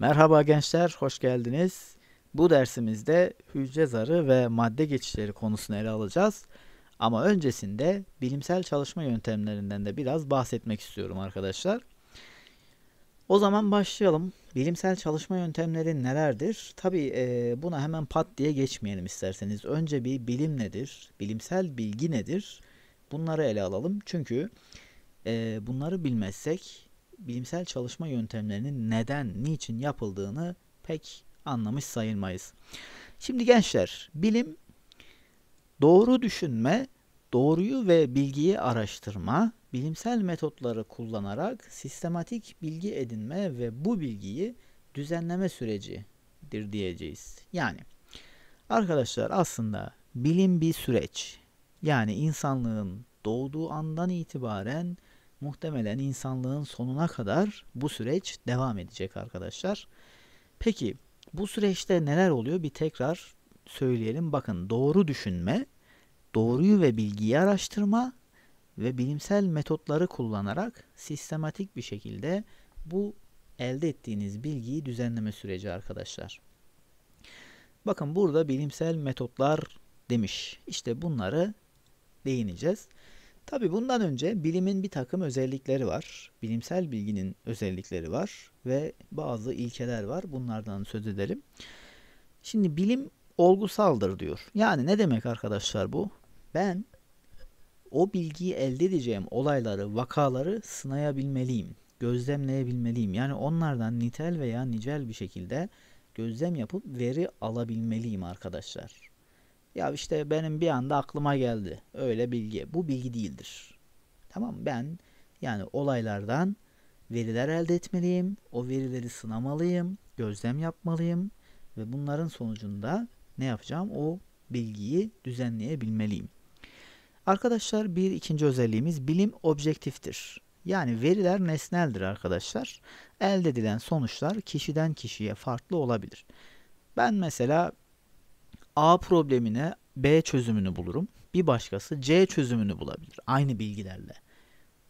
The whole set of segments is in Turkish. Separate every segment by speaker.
Speaker 1: Merhaba gençler, hoş geldiniz. Bu dersimizde hücre zarı ve madde geçişleri konusunu ele alacağız. Ama öncesinde bilimsel çalışma yöntemlerinden de biraz bahsetmek istiyorum arkadaşlar. O zaman başlayalım. Bilimsel çalışma yöntemleri nelerdir? Tabi e, buna hemen pat diye geçmeyelim isterseniz. Önce bir bilim nedir? Bilimsel bilgi nedir? Bunları ele alalım. Çünkü e, bunları bilmezsek bilimsel çalışma yöntemlerinin neden, niçin yapıldığını pek anlamış sayılmayız. Şimdi gençler, bilim doğru düşünme, doğruyu ve bilgiyi araştırma, bilimsel metotları kullanarak sistematik bilgi edinme ve bu bilgiyi düzenleme sürecidir diyeceğiz. Yani arkadaşlar aslında bilim bir süreç. Yani insanlığın doğduğu andan itibaren muhtemelen insanlığın sonuna kadar bu süreç devam edecek arkadaşlar. Peki bu süreçte neler oluyor bir tekrar söyleyelim. Bakın doğru düşünme, doğruyu ve bilgiyi araştırma ve bilimsel metotları kullanarak sistematik bir şekilde bu elde ettiğiniz bilgiyi düzenleme süreci arkadaşlar. Bakın burada bilimsel metotlar demiş. İşte bunları değineceğiz. Tabi bundan önce bilimin bir takım özellikleri var. Bilimsel bilginin özellikleri var ve bazı ilkeler var. Bunlardan söz edelim. Şimdi bilim olgusaldır diyor. Yani ne demek arkadaşlar bu? Ben o bilgiyi elde edeceğim olayları, vakaları sınayabilmeliyim, gözlemleyebilmeliyim. Yani onlardan nitel veya nicel bir şekilde gözlem yapıp veri alabilmeliyim arkadaşlar. Ya işte benim bir anda aklıma geldi. Öyle bilgi. Bu bilgi değildir. Tamam ben yani olaylardan veriler elde etmeliyim. O verileri sınamalıyım. Gözlem yapmalıyım. Ve bunların sonucunda ne yapacağım? O bilgiyi düzenleyebilmeliyim. Arkadaşlar bir ikinci özelliğimiz bilim objektiftir. Yani veriler nesneldir arkadaşlar. Elde edilen sonuçlar kişiden kişiye farklı olabilir. Ben mesela A problemine B çözümünü bulurum. Bir başkası C çözümünü bulabilir aynı bilgilerle.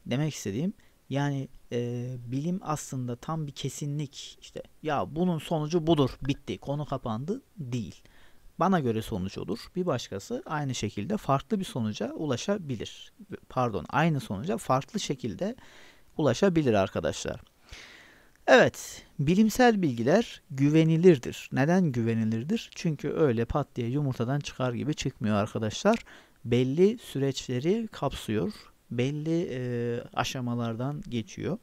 Speaker 1: Demek istediğim yani e, bilim aslında tam bir kesinlik işte ya bunun sonucu budur bitti konu kapandı değil. Bana göre sonuç olur. Bir başkası aynı şekilde farklı bir sonuca ulaşabilir. Pardon aynı sonuca farklı şekilde ulaşabilir arkadaşlar. Evet, bilimsel bilgiler güvenilirdir. Neden güvenilirdir? Çünkü öyle pat diye yumurtadan çıkar gibi çıkmıyor arkadaşlar. Belli süreçleri kapsıyor. Belli e, aşamalardan geçiyor.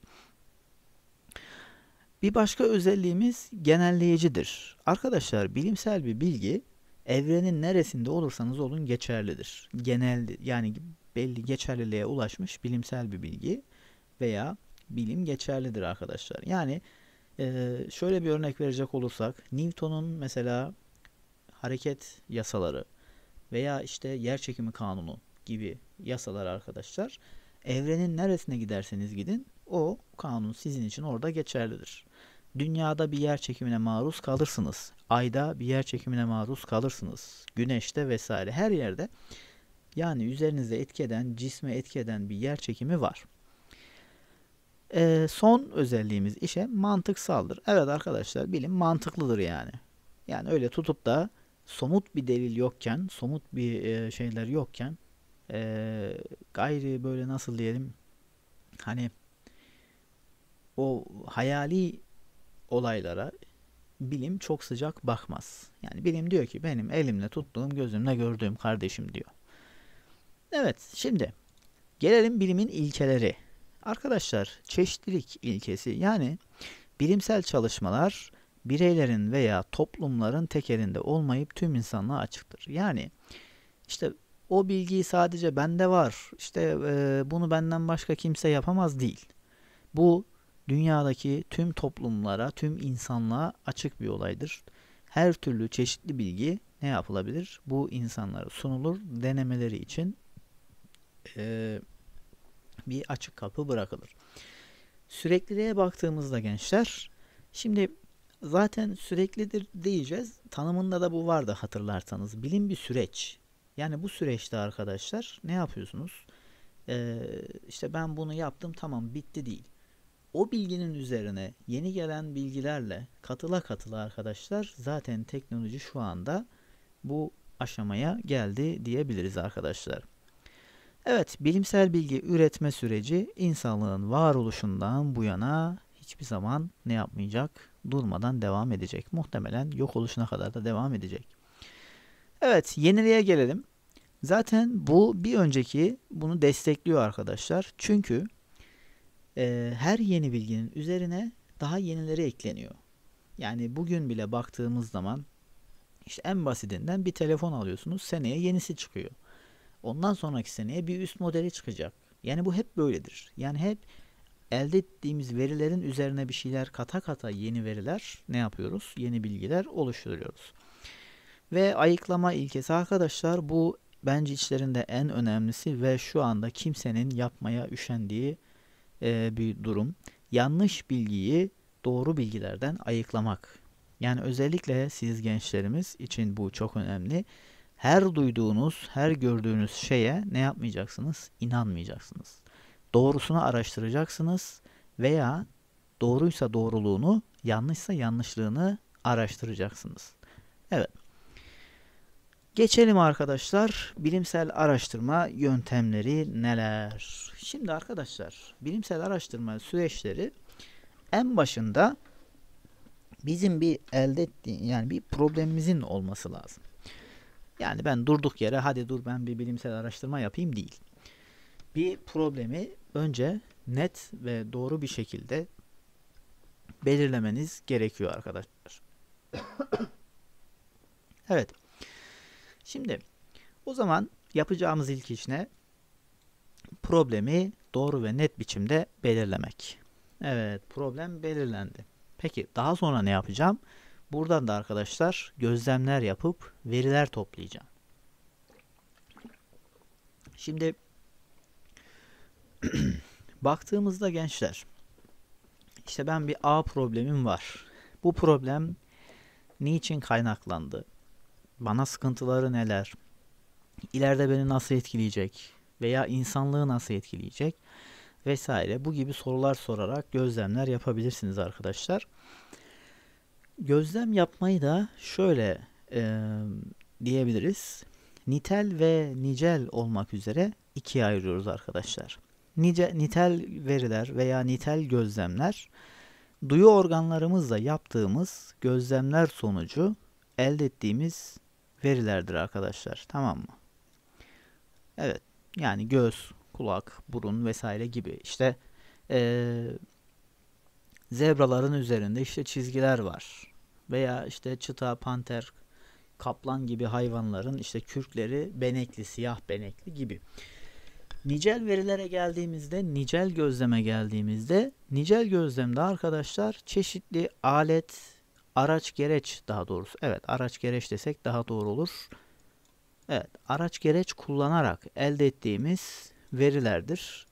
Speaker 1: Bir başka özelliğimiz genelleyicidir. Arkadaşlar bilimsel bir bilgi evrenin neresinde olursanız olun geçerlidir. Genel yani belli geçerliliğe ulaşmış bilimsel bir bilgi veya bilim geçerlidir arkadaşlar. Yani e, şöyle bir örnek verecek olursak Newton'un mesela hareket yasaları veya işte yer çekimi kanunu gibi yasalar arkadaşlar evrenin neresine giderseniz gidin o kanun sizin için orada geçerlidir. Dünyada bir yer çekimine maruz kalırsınız. Ayda bir yer çekimine maruz kalırsınız. Güneşte vesaire her yerde yani üzerinize etki eden, cisme etki eden bir yer çekimi var e, son özelliğimiz işe mantıksaldır. Evet arkadaşlar bilim mantıklıdır yani. Yani öyle tutup da somut bir delil yokken, somut bir e, şeyler yokken e, gayri böyle nasıl diyelim hani o hayali olaylara bilim çok sıcak bakmaz. Yani bilim diyor ki benim elimle tuttuğum gözümle gördüğüm kardeşim diyor. Evet şimdi gelelim bilimin ilkeleri. Arkadaşlar çeşitlilik ilkesi yani bilimsel çalışmalar bireylerin veya toplumların tekelinde olmayıp tüm insanlığa açıktır. Yani işte o bilgiyi sadece bende var işte e, bunu benden başka kimse yapamaz değil. Bu dünyadaki tüm toplumlara, tüm insanlığa açık bir olaydır. Her türlü çeşitli bilgi ne yapılabilir? Bu insanlara sunulur denemeleri için. Eee bir açık kapı bırakılır. Sürekliliğe baktığımızda gençler şimdi zaten süreklidir diyeceğiz. Tanımında da bu vardı hatırlarsanız. Bilim bir süreç. Yani bu süreçte arkadaşlar ne yapıyorsunuz? Ee, işte ben bunu yaptım tamam bitti değil. O bilginin üzerine yeni gelen bilgilerle katıla katıla arkadaşlar zaten teknoloji şu anda bu aşamaya geldi diyebiliriz arkadaşlar. Evet, bilimsel bilgi üretme süreci insanlığın varoluşundan bu yana hiçbir zaman ne yapmayacak? Durmadan devam edecek. Muhtemelen yok oluşuna kadar da devam edecek. Evet, yeniliğe gelelim. Zaten bu bir önceki bunu destekliyor arkadaşlar. Çünkü e, her yeni bilginin üzerine daha yenileri ekleniyor. Yani bugün bile baktığımız zaman işte en basitinden bir telefon alıyorsunuz seneye yenisi çıkıyor. Ondan sonraki seneye bir üst modeli çıkacak. Yani bu hep böyledir. Yani hep elde ettiğimiz verilerin üzerine bir şeyler kata kata yeni veriler ne yapıyoruz? Yeni bilgiler oluşturuyoruz. Ve ayıklama ilkesi arkadaşlar bu bence içlerinde en önemlisi ve şu anda kimsenin yapmaya üşendiği e, bir durum. Yanlış bilgiyi doğru bilgilerden ayıklamak. Yani özellikle siz gençlerimiz için bu çok önemli her duyduğunuz, her gördüğünüz şeye ne yapmayacaksınız? İnanmayacaksınız. Doğrusunu araştıracaksınız veya doğruysa doğruluğunu, yanlışsa yanlışlığını araştıracaksınız. Evet. Geçelim arkadaşlar bilimsel araştırma yöntemleri neler? Şimdi arkadaşlar bilimsel araştırma süreçleri en başında bizim bir elde ettiği yani bir problemimizin olması lazım. Yani ben durduk yere hadi dur ben bir bilimsel araştırma yapayım değil. Bir problemi önce net ve doğru bir şekilde belirlemeniz gerekiyor arkadaşlar. evet. Şimdi o zaman yapacağımız ilk iş ne? Problemi doğru ve net biçimde belirlemek. Evet, problem belirlendi. Peki daha sonra ne yapacağım? Buradan da arkadaşlar gözlemler yapıp veriler toplayacağım. Şimdi baktığımızda gençler işte ben bir A problemim var. Bu problem niçin kaynaklandı? Bana sıkıntıları neler? İleride beni nasıl etkileyecek? Veya insanlığı nasıl etkileyecek? Vesaire bu gibi sorular sorarak gözlemler yapabilirsiniz arkadaşlar. Gözlem yapmayı da şöyle e, diyebiliriz. Nitel ve nicel olmak üzere ikiye ayırıyoruz arkadaşlar. Nice, nitel veriler veya nitel gözlemler duyu organlarımızla yaptığımız gözlemler sonucu elde ettiğimiz verilerdir arkadaşlar. Tamam mı? Evet. Yani göz, kulak, burun vesaire gibi. işte ee, zebraların üzerinde işte çizgiler var. Veya işte çıta, panter, kaplan gibi hayvanların işte kürkleri benekli, siyah benekli gibi. Nicel verilere geldiğimizde, nicel gözleme geldiğimizde, nicel gözlemde arkadaşlar çeşitli alet, araç gereç daha doğrusu. Evet, araç gereç desek daha doğru olur. Evet, araç gereç kullanarak elde ettiğimiz verilerdir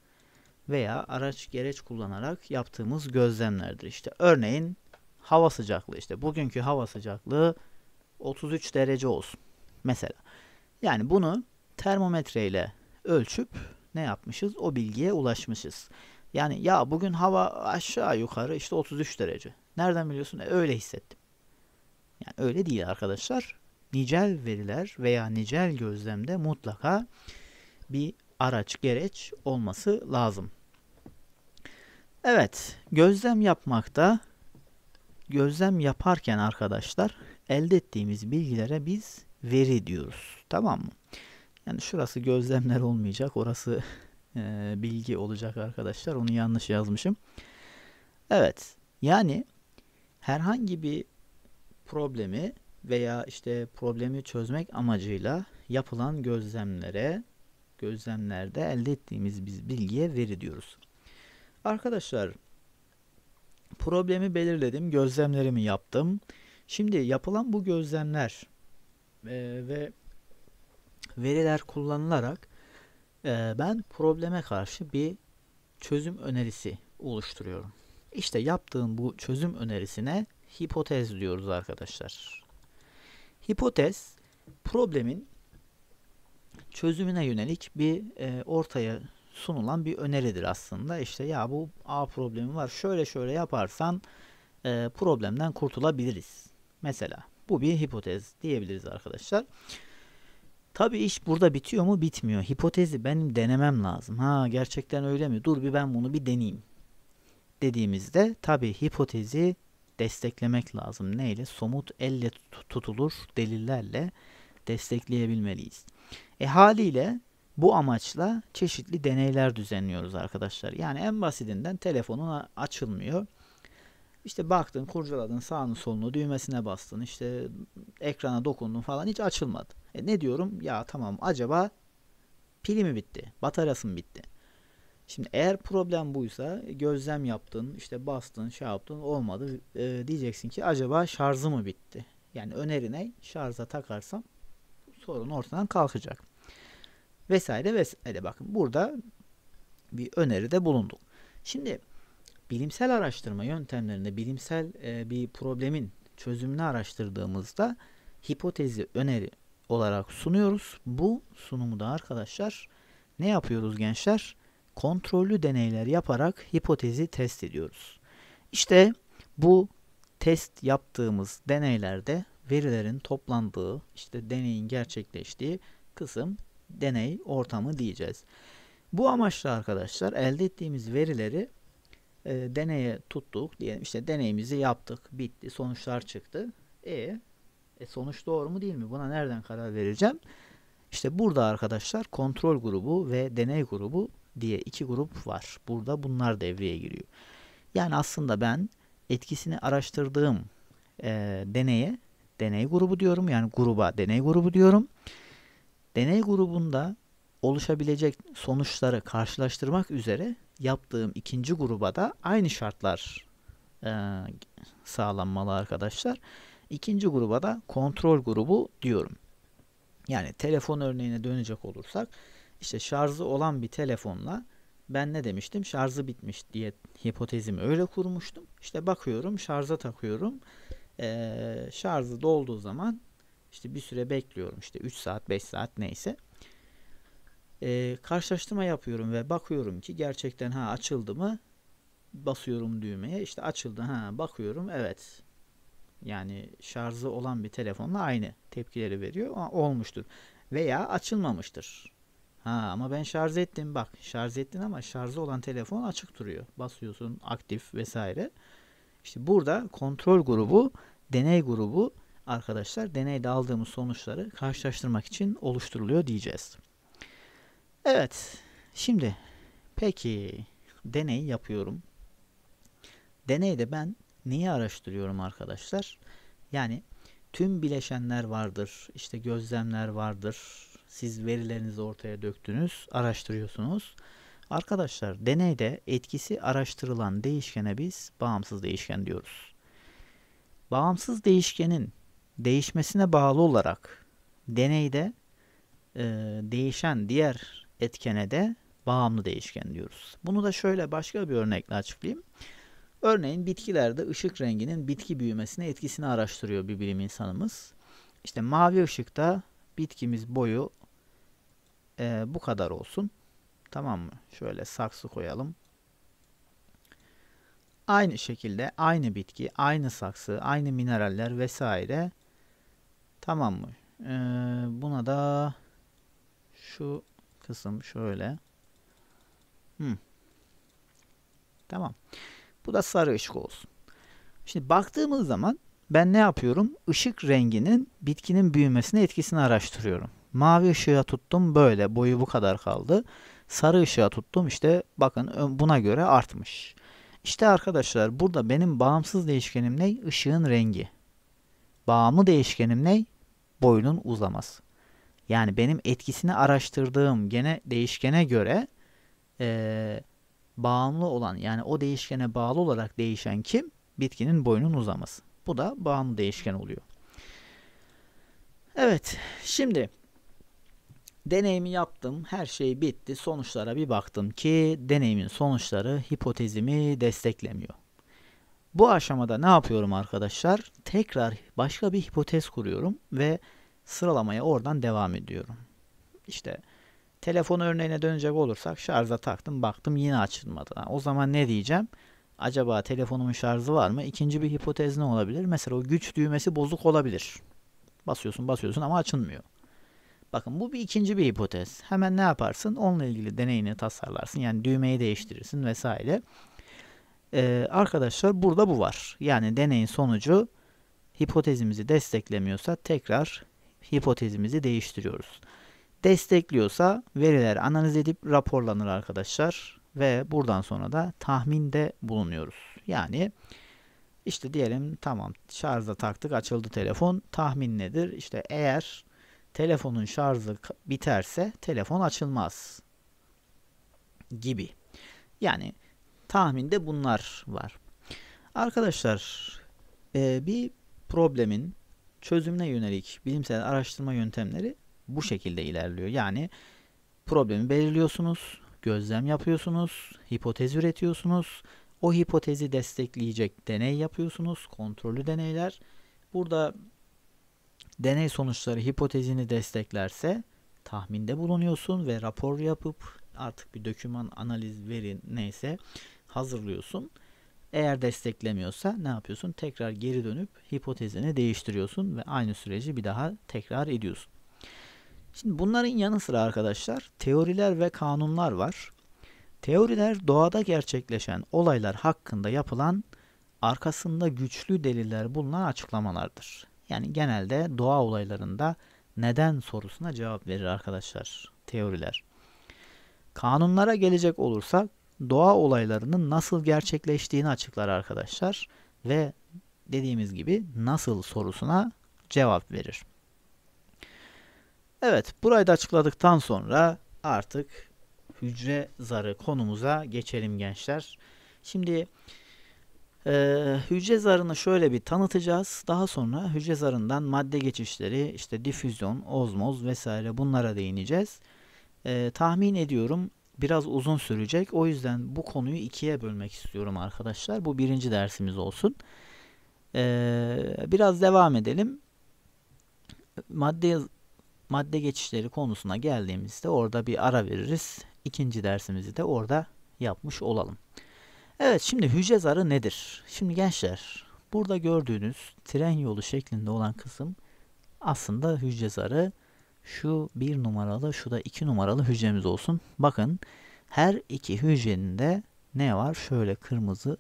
Speaker 1: veya araç gereç kullanarak yaptığımız gözlemlerdir. İşte örneğin hava sıcaklığı işte bugünkü hava sıcaklığı 33 derece olsun mesela. Yani bunu termometreyle ölçüp ne yapmışız? O bilgiye ulaşmışız. Yani ya bugün hava aşağı yukarı işte 33 derece. Nereden biliyorsun? E, öyle hissettim. Yani öyle değil arkadaşlar. Nicel veriler veya nicel gözlemde mutlaka bir araç gereç olması lazım. Evet, gözlem yapmakta gözlem yaparken arkadaşlar elde ettiğimiz bilgilere biz veri diyoruz. Tamam mı? Yani şurası gözlemler olmayacak. Orası e, bilgi olacak arkadaşlar. Onu yanlış yazmışım. Evet. Yani herhangi bir problemi veya işte problemi çözmek amacıyla yapılan gözlemlere gözlemlerde elde ettiğimiz biz bilgiye veri diyoruz. Arkadaşlar problemi belirledim, gözlemlerimi yaptım. Şimdi yapılan bu gözlemler e, ve veriler kullanılarak e, ben probleme karşı bir çözüm önerisi oluşturuyorum. İşte yaptığım bu çözüm önerisine hipotez diyoruz arkadaşlar. Hipotez problemin çözümüne yönelik bir e, ortaya sunulan bir öneridir aslında. İşte ya bu A problemi var. Şöyle şöyle yaparsan e, problemden kurtulabiliriz. Mesela bu bir hipotez diyebiliriz arkadaşlar. Tabi iş burada bitiyor mu? Bitmiyor. Hipotezi benim denemem lazım. Ha gerçekten öyle mi? Dur bir ben bunu bir deneyeyim. Dediğimizde tabi hipotezi desteklemek lazım. Neyle? Somut elle tutulur delillerle destekleyebilmeliyiz. E haliyle bu amaçla çeşitli deneyler düzenliyoruz arkadaşlar. Yani en basitinden telefonun açılmıyor. İşte baktın, kurcaladın, sağını solunu, düğmesine bastın, işte ekrana dokundun falan hiç açılmadı. E ne diyorum? Ya tamam acaba pili mi bitti? Bataryası mı bitti? Şimdi eğer problem buysa gözlem yaptın, işte bastın, şey yaptın olmadı. E, diyeceksin ki acaba şarjı mı bitti? Yani önerine şarja takarsam sorun ortadan kalkacak vesaire vesaire. Bakın burada bir öneride bulunduk. Şimdi bilimsel araştırma yöntemlerinde bilimsel e, bir problemin çözümünü araştırdığımızda hipotezi öneri olarak sunuyoruz. Bu sunumu da arkadaşlar ne yapıyoruz gençler? Kontrollü deneyler yaparak hipotezi test ediyoruz. İşte bu test yaptığımız deneylerde verilerin toplandığı, işte deneyin gerçekleştiği kısım deney ortamı diyeceğiz. Bu amaçla arkadaşlar elde ettiğimiz verileri e, deneye tuttuk diyelim işte deneyimizi yaptık bitti sonuçlar çıktı. E, e sonuç doğru mu değil mi buna nereden karar vereceğim? İşte burada arkadaşlar kontrol grubu ve deney grubu diye iki grup var. Burada bunlar devreye giriyor. Yani aslında ben etkisini araştırdığım e, deneye deney grubu diyorum. Yani gruba deney grubu diyorum. Deney grubunda oluşabilecek sonuçları karşılaştırmak üzere yaptığım ikinci gruba da aynı şartlar e, sağlanmalı arkadaşlar. İkinci gruba da kontrol grubu diyorum. Yani telefon örneğine dönecek olursak işte şarjı olan bir telefonla ben ne demiştim? Şarjı bitmiş diye hipotezimi öyle kurmuştum. İşte bakıyorum şarja takıyorum. Ee, şarjı dolduğu zaman işte bir süre bekliyorum işte 3 saat 5 saat neyse. Ee, karşılaştırma yapıyorum ve bakıyorum ki gerçekten ha açıldı mı basıyorum düğmeye işte açıldı ha bakıyorum evet yani şarjı olan bir telefonla aynı tepkileri veriyor olmuştur veya açılmamıştır. Ha ama ben şarj ettim bak şarj ettin ama şarjı olan telefon açık duruyor. Basıyorsun aktif vesaire. İşte burada kontrol grubu, deney grubu arkadaşlar deneyde aldığımız sonuçları karşılaştırmak için oluşturuluyor diyeceğiz. Evet şimdi peki deney yapıyorum. Deneyde ben neyi araştırıyorum arkadaşlar? Yani tüm bileşenler vardır, işte gözlemler vardır. Siz verilerinizi ortaya döktünüz, araştırıyorsunuz. Arkadaşlar deneyde etkisi araştırılan değişkene biz bağımsız değişken diyoruz. Bağımsız değişkenin değişmesine bağlı olarak deneyde e, değişen diğer etkene de bağımlı değişken diyoruz. Bunu da şöyle başka bir örnekle açıklayayım. Örneğin bitkilerde ışık renginin bitki büyümesine etkisini araştırıyor bir bilim insanımız. İşte mavi ışıkta bitkimiz boyu e, bu kadar olsun. Tamam mı? Şöyle saksı koyalım. Aynı şekilde aynı bitki, aynı saksı, aynı mineraller vesaire Tamam mı? Ee, buna da şu kısım şöyle. Hmm. Tamam. Bu da sarı ışık olsun. Şimdi baktığımız zaman ben ne yapıyorum? Işık renginin bitkinin büyümesine etkisini araştırıyorum. Mavi ışığa tuttum böyle boyu bu kadar kaldı. Sarı ışığa tuttum işte bakın buna göre artmış. İşte arkadaşlar burada benim bağımsız değişkenim ne? Işığın rengi. Bağımlı değişkenim ne? boyunun uzamaz. Yani benim etkisini araştırdığım gene değişkene göre e, bağımlı olan yani o değişkene bağlı olarak değişen kim? Bitkinin boyunun uzaması. Bu da bağımlı değişken oluyor. Evet şimdi deneyimi yaptım her şey bitti sonuçlara bir baktım ki deneyimin sonuçları hipotezimi desteklemiyor. Bu aşamada ne yapıyorum arkadaşlar? Tekrar başka bir hipotez kuruyorum ve sıralamaya oradan devam ediyorum. İşte telefon örneğine dönecek olursak şarja taktım baktım yine açılmadı. O zaman ne diyeceğim? Acaba telefonumun şarjı var mı? İkinci bir hipotez ne olabilir? Mesela o güç düğmesi bozuk olabilir. Basıyorsun basıyorsun ama açılmıyor. Bakın bu bir ikinci bir hipotez. Hemen ne yaparsın? Onunla ilgili deneyini tasarlarsın. Yani düğmeyi değiştirirsin vesaire. Ee, arkadaşlar burada bu var. Yani deneyin sonucu hipotezimizi desteklemiyorsa tekrar hipotezimizi değiştiriyoruz. Destekliyorsa veriler analiz edip raporlanır arkadaşlar ve buradan sonra da tahminde bulunuyoruz. Yani işte diyelim tamam şarja taktık açıldı telefon. Tahmin nedir? İşte eğer telefonun şarjı biterse telefon açılmaz gibi. Yani tahminde bunlar var. Arkadaşlar e, bir problemin çözümüne yönelik bilimsel araştırma yöntemleri bu şekilde ilerliyor. Yani problemi belirliyorsunuz, gözlem yapıyorsunuz, hipotez üretiyorsunuz, o hipotezi destekleyecek deney yapıyorsunuz, kontrollü deneyler. Burada deney sonuçları hipotezini desteklerse tahminde bulunuyorsun ve rapor yapıp artık bir döküman analiz verin neyse hazırlıyorsun. Eğer desteklemiyorsa ne yapıyorsun? Tekrar geri dönüp hipotezini değiştiriyorsun ve aynı süreci bir daha tekrar ediyorsun. Şimdi bunların yanı sıra arkadaşlar teoriler ve kanunlar var. Teoriler doğada gerçekleşen olaylar hakkında yapılan arkasında güçlü deliller bulunan açıklamalardır. Yani genelde doğa olaylarında neden sorusuna cevap verir arkadaşlar teoriler. Kanunlara gelecek olursak doğa olaylarının nasıl gerçekleştiğini açıklar arkadaşlar ve dediğimiz gibi nasıl sorusuna cevap verir. Evet, burayı da açıkladıktan sonra artık hücre zarı konumuza geçelim gençler. Şimdi e, hücre zarını şöyle bir tanıtacağız. Daha sonra hücre zarından madde geçişleri, işte difüzyon, ozmoz vesaire bunlara değineceğiz. E, tahmin ediyorum biraz uzun sürecek. O yüzden bu konuyu ikiye bölmek istiyorum arkadaşlar. Bu birinci dersimiz olsun. Ee, biraz devam edelim. Madde madde geçişleri konusuna geldiğimizde orada bir ara veririz. İkinci dersimizi de orada yapmış olalım. Evet şimdi hücre zarı nedir? Şimdi gençler burada gördüğünüz tren yolu şeklinde olan kısım aslında hücre zarı şu bir numaralı, şu da iki numaralı hücremiz olsun. Bakın her iki hücrenin de ne var? Şöyle kırmızı,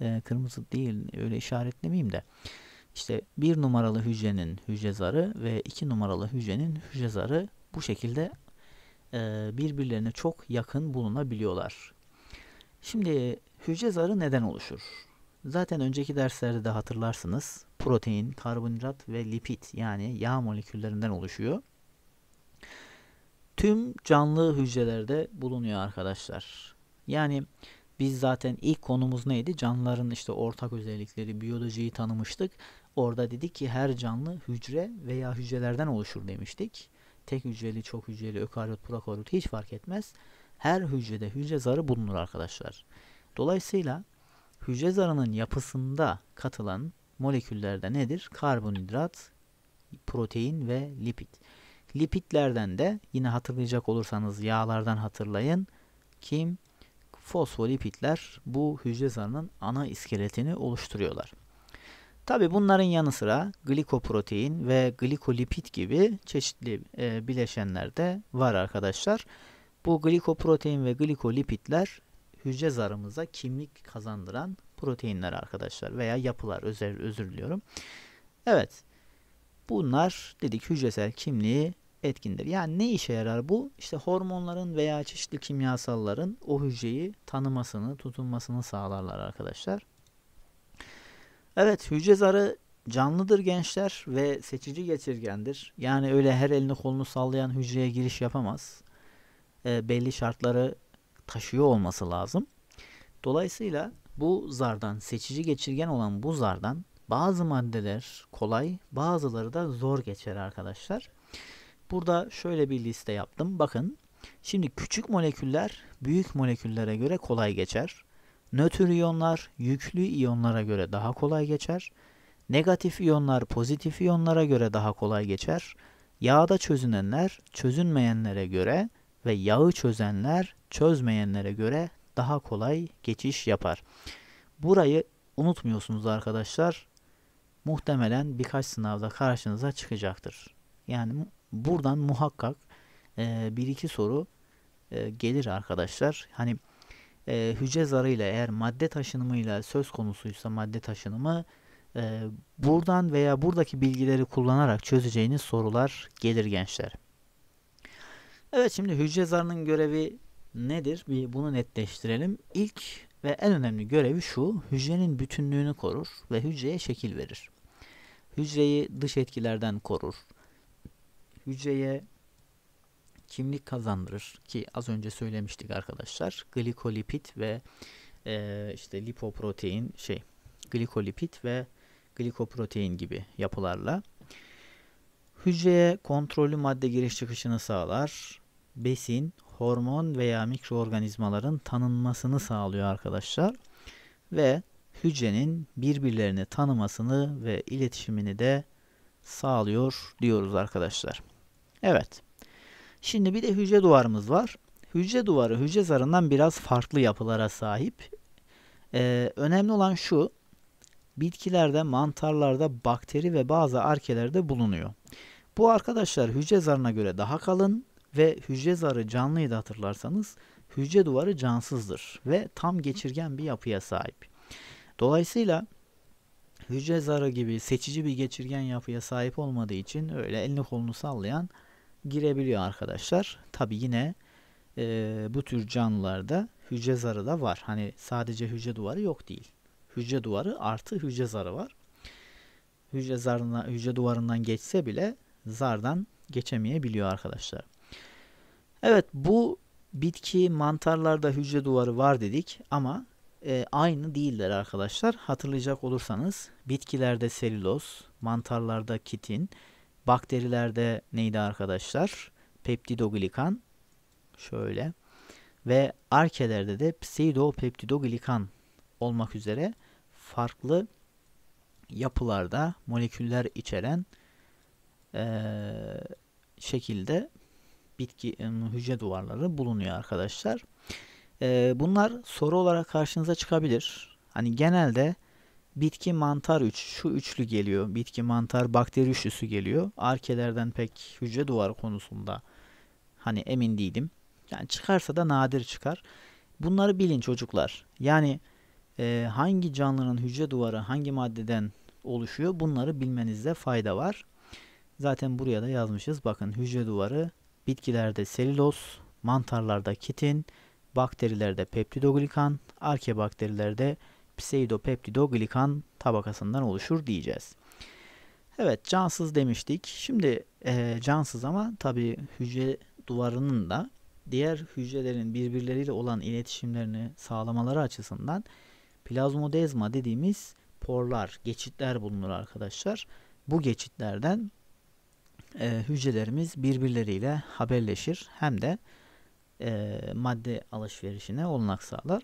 Speaker 1: e, kırmızı değil öyle işaretlemeyeyim de. İşte bir numaralı hücrenin hücre zarı ve iki numaralı hücrenin hücre zarı bu şekilde e, birbirlerine çok yakın bulunabiliyorlar. Şimdi hücre zarı neden oluşur? Zaten önceki derslerde de hatırlarsınız protein, karbonhidrat ve lipid yani yağ moleküllerinden oluşuyor tüm canlı hücrelerde bulunuyor arkadaşlar. Yani biz zaten ilk konumuz neydi? Canlıların işte ortak özellikleri, biyolojiyi tanımıştık. Orada dedik ki her canlı hücre veya hücrelerden oluşur demiştik. Tek hücreli, çok hücreli, ökaryot, prokaryot hiç fark etmez. Her hücrede hücre zarı bulunur arkadaşlar. Dolayısıyla hücre zarının yapısında katılan moleküllerde nedir? Karbonhidrat, protein ve lipid. Lipitlerden de yine hatırlayacak olursanız yağlardan hatırlayın. Kim? Fosfolipitler bu hücre zarının ana iskeletini oluşturuyorlar. Tabi bunların yanı sıra glikoprotein ve glikolipit gibi çeşitli e, bileşenler de var arkadaşlar. Bu glikoprotein ve glikolipitler hücre zarımıza kimlik kazandıran proteinler arkadaşlar veya yapılar özür, özür diliyorum. Evet bunlar dedik hücresel kimliği etkindir. Yani ne işe yarar bu? İşte hormonların veya çeşitli kimyasalların o hücreyi tanımasını, tutunmasını sağlarlar arkadaşlar. Evet hücre zarı canlıdır gençler ve seçici geçirgendir. Yani öyle her elini kolunu sallayan hücreye giriş yapamaz. E, belli şartları taşıyor olması lazım. Dolayısıyla bu zardan seçici geçirgen olan bu zardan bazı maddeler kolay bazıları da zor geçer arkadaşlar. Burada şöyle bir liste yaptım. Bakın şimdi küçük moleküller büyük moleküllere göre kolay geçer. Nötr iyonlar yüklü iyonlara göre daha kolay geçer. Negatif iyonlar pozitif iyonlara göre daha kolay geçer. Yağda çözünenler çözünmeyenlere göre ve yağı çözenler çözmeyenlere göre daha kolay geçiş yapar. Burayı unutmuyorsunuz arkadaşlar. Muhtemelen birkaç sınavda karşınıza çıkacaktır. Yani Buradan muhakkak e, bir iki soru e, gelir arkadaşlar. Hani e, hücre zarıyla eğer madde taşınımıyla söz konusuysa madde taşınımı e, buradan veya buradaki bilgileri kullanarak çözeceğiniz sorular gelir gençler. Evet şimdi hücre zarının görevi nedir? Bir bunu netleştirelim. İlk ve en önemli görevi şu. Hücrenin bütünlüğünü korur ve hücreye şekil verir. Hücreyi dış etkilerden korur hücreye kimlik kazandırır ki az önce söylemiştik arkadaşlar Glikolipit ve e, işte lipoprotein şey glikolipit ve glikoprotein gibi yapılarla hücreye kontrollü madde giriş çıkışını sağlar. Besin, hormon veya mikroorganizmaların tanınmasını sağlıyor arkadaşlar ve hücrenin birbirlerini tanımasını ve iletişimini de sağlıyor diyoruz arkadaşlar. Evet. Şimdi bir de hücre duvarımız var. Hücre duvarı hücre zarından biraz farklı yapılara sahip. Ee, önemli olan şu. Bitkilerde, mantarlarda, bakteri ve bazı arkelerde bulunuyor. Bu arkadaşlar hücre zarına göre daha kalın ve hücre zarı canlıydı hatırlarsanız. Hücre duvarı cansızdır ve tam geçirgen bir yapıya sahip. Dolayısıyla hücre zarı gibi seçici bir geçirgen yapıya sahip olmadığı için öyle elini kolunu sallayan girebiliyor arkadaşlar. Tabi yine e, bu tür canlılarda hücre zarı da var. Hani sadece hücre duvarı yok değil. Hücre duvarı artı hücre zarı var. Hücre zarına, hücre duvarından geçse bile zardan geçemeyebiliyor arkadaşlar. Evet bu bitki mantarlarda hücre duvarı var dedik ama e, aynı değiller arkadaşlar. Hatırlayacak olursanız bitkilerde selüloz, mantarlarda kitin, Bakterilerde neydi arkadaşlar? Peptidoglikan. Şöyle. Ve arkelerde de pseudopeptidoglikan olmak üzere farklı yapılarda moleküller içeren ee, şekilde bitki ıı, hücre duvarları bulunuyor arkadaşlar. Ee, bunlar soru olarak karşınıza çıkabilir. Hani genelde bitki mantar 3 şu üçlü geliyor. Bitki mantar bakteri üçlüsü geliyor. Arkelerden pek hücre duvarı konusunda hani emin değilim. Yani çıkarsa da nadir çıkar. Bunları bilin çocuklar. Yani e, hangi canlının hücre duvarı hangi maddeden oluşuyor bunları bilmenizde fayda var. Zaten buraya da yazmışız. Bakın hücre duvarı bitkilerde selüloz, mantarlarda kitin, bakterilerde peptidoglikan, arke bakterilerde pseudopeptidoglikan tabakasından oluşur diyeceğiz. Evet cansız demiştik. Şimdi e, cansız ama tabi hücre duvarının da diğer hücrelerin birbirleriyle olan iletişimlerini sağlamaları açısından plazmodezma dediğimiz porlar, geçitler bulunur arkadaşlar. Bu geçitlerden e, hücrelerimiz birbirleriyle haberleşir hem de e, madde alışverişine olanak sağlar.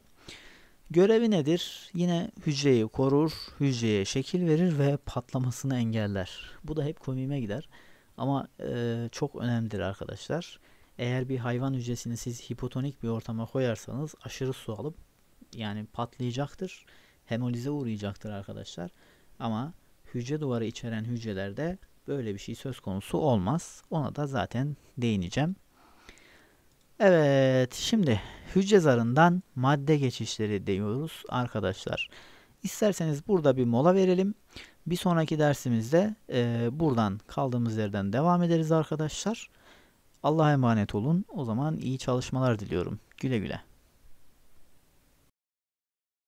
Speaker 1: Görevi nedir? Yine hücreyi korur, hücreye şekil verir ve patlamasını engeller. Bu da hep komiğime gider. Ama e, çok önemlidir arkadaşlar. Eğer bir hayvan hücresini siz hipotonik bir ortama koyarsanız aşırı su alıp yani patlayacaktır. Hemolize uğrayacaktır arkadaşlar. Ama hücre duvarı içeren hücrelerde böyle bir şey söz konusu olmaz. Ona da zaten değineceğim. Evet şimdi hücre zarından madde geçişleri diyoruz arkadaşlar. İsterseniz burada bir mola verelim. Bir sonraki dersimizde e, buradan kaldığımız yerden devam ederiz arkadaşlar. Allah'a emanet olun. O zaman iyi çalışmalar diliyorum. Güle güle.